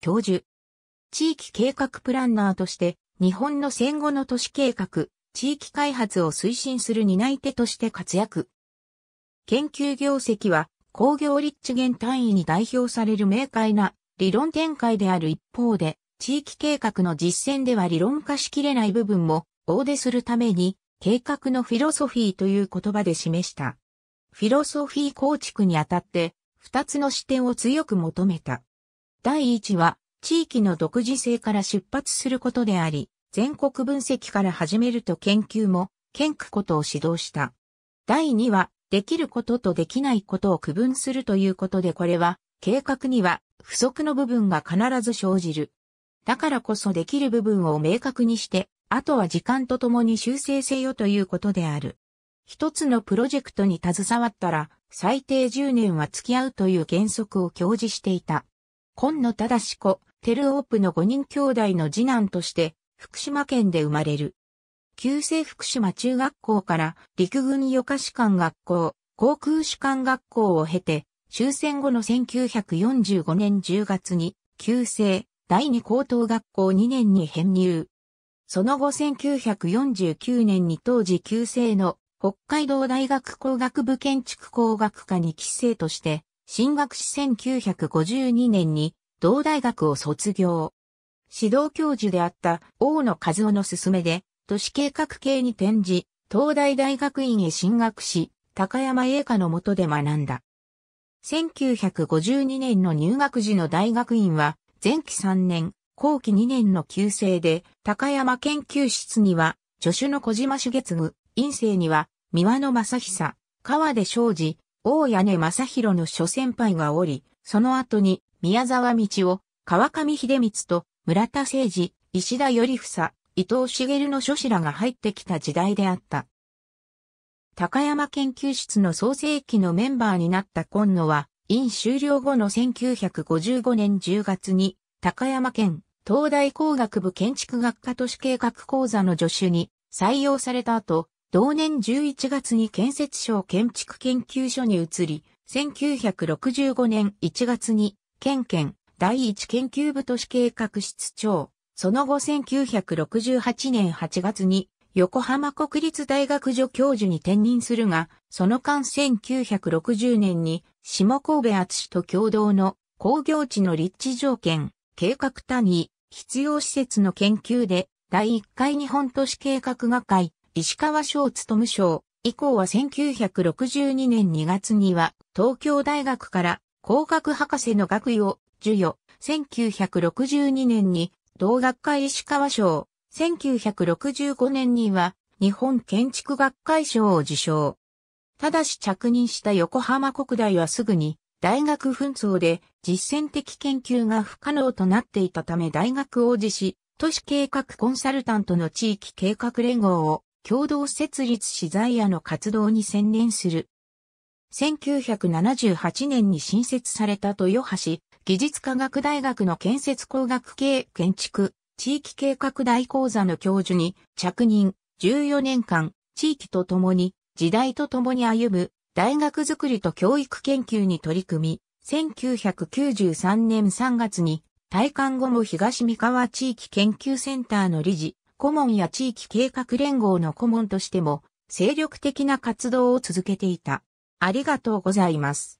教授。地域計画プランナーとして、日本の戦後の都市計画、地域開発を推進する担い手として活躍。研究業績は、工業立地元単位に代表される明快な理論展開である一方で、地域計画の実践では理論化しきれない部分も、大出するために、計画のフィロソフィーという言葉で示した。フィロソフィー構築にあたって、二つの視点を強く求めた。第一は、地域の独自性から出発することであり、全国分析から始めると研究も、研くことを指導した。第2は、できることとできないことを区分するということでこれは、計画には不足の部分が必ず生じる。だからこそできる部分を明確にして、あとは時間とともに修正せよということである。一つのプロジェクトに携わったら、最低10年は付き合うという原則を表示していた。今野忠子、テルオープの5人兄弟の次男として、福島県で生まれる。旧制福島中学校から陸軍予科士官学校、航空士官学校を経て、終戦後の1945年10月に、旧制第二高等学校2年に編入。その後1949年に当時旧制の北海道大学工学部建築工学科に帰生として進学し1952年に同大学を卒業。指導教授であった大野和夫の勧めで、都市計画系に転じ、東大大学院へ進学し、高山栄華の下で学んだ。1952年の入学時の大学院は、前期3年、後期2年の旧制で、高山研究室には、助手の小島茂次、院生には、三輪の正久、川出昌司、大屋根正宏の諸先輩がおり、その後に宮沢道夫、川上秀光と村田誠二、石田頼房、伊藤茂の諸子らが入ってきた時代であった。高山研究室の創世期のメンバーになった今野は、院終了後の1955年10月に、高山県東大工学部建築学科都市計画講座の助手に採用された後、同年11月に建設省建築研究所に移り、1965年1月に県県第一研究部都市計画室長、その後1968年8月に横浜国立大学助教授に転任するが、その間1960年に下神戸厚と共同の工業地の立地条件、計画単位、必要施設の研究で第1回日本都市計画学会石川省務省、以降は1962年2月には東京大学から工学博士の学位を授与。1962年に同学会石川賞、1965年には日本建築学会賞を受賞。ただし着任した横浜国大はすぐに大学紛争で実践的研究が不可能となっていたため大学を辞し、都市計画コンサルタントの地域計画連合を共同設立資材屋の活動に専念する。1978年に新設された豊橋技術科学大学の建設工学系建築地域計画大講座の教授に着任14年間地域とともに時代とともに歩む大学づくりと教育研究に取り組み、1993年3月に退官後も東三河地域研究センターの理事、顧問や地域計画連合の顧問としても精力的な活動を続けていた。ありがとうございます。